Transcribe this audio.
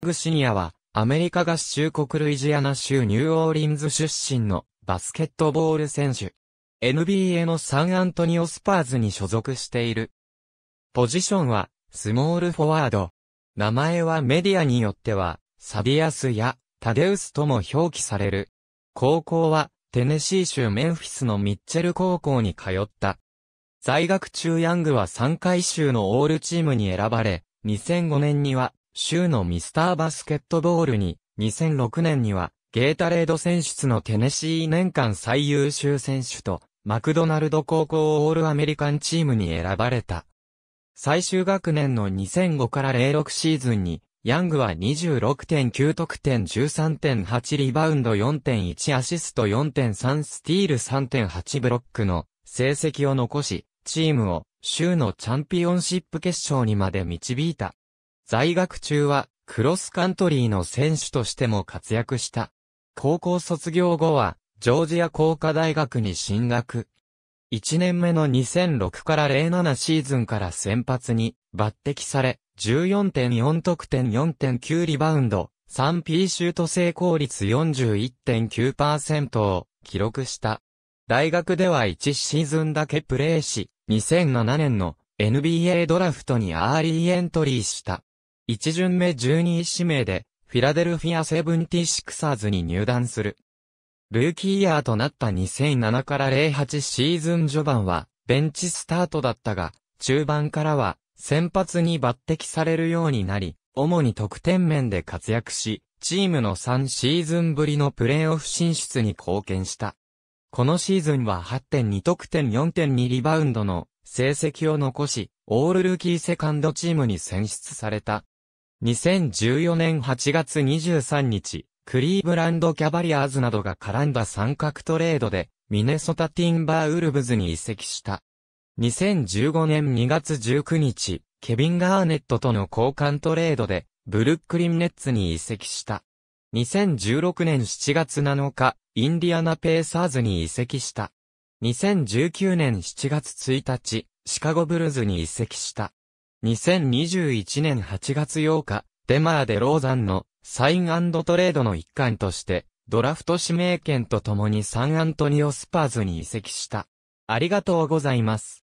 グシニアは、アメリカ合衆国ルイジアナ州ニューオーリンズ出身のバスケットボール選手。NBA のサンアントニオスパーズに所属している。ポジションは、スモールフォワード。名前はメディアによっては、サビアスやタデウスとも表記される。高校は、テネシー州メンフィスのミッチェル高校に通った。在学中ヤングは3回州のオールチームに選ばれ、2005年には州のミスターバスケットボールに、2006年には、ゲータレード選出のテネシー年間最優秀選手と、マクドナルド高校オールアメリカンチームに選ばれた。最終学年の2005から06シーズンに、ヤングは26.9得点13.8リバウンド4.1アシスト4.3スティール3.8ブロックの成績を残し、チームを州のチャンピオンシップ決勝にまで導いた。在学中は、クロスカントリーの選手としても活躍した。高校卒業後は、ジョージア工科大学に進学。1年目の2006から07シーズンから先発に抜擢され、14.4得点4.9リバウンド、3P シュート成功率41.9%を記録した。大学では1シーズンだけプレーし、2007年の NBA ドラフトにアーリーエントリーした。1巡目12位指名で、フィラデルフィアセブンティシクサーズに入団する。ルーキーイヤーとなった2007から08シーズン序盤は、ベンチスタートだったが、中盤からは、先発に抜擢されるようになり、主に得点面で活躍し、チームの3シーズンぶりのプレーオフ進出に貢献した。このシーズンは8.2得点4.2リバウンドの成績を残し、オールルーキーセカンドチームに選出された。2014年8月23日、クリーブランドキャバリアーズなどが絡んだ三角トレードで、ミネソタティンバーウルブズに移籍した。2015年2月19日、ケビン・ガーネットとの交換トレードで、ブルックリン・ネッツに移籍した。2016年7月7日、インディアナ・ペーサーズに移籍した。2019年7月1日、シカゴ・ブルズに移籍した。2021年8月8日、デマーデ・ローザンのサイントレードの一環として、ドラフト指名権とともにサンアントニオ・スパーズに移籍した。ありがとうございます。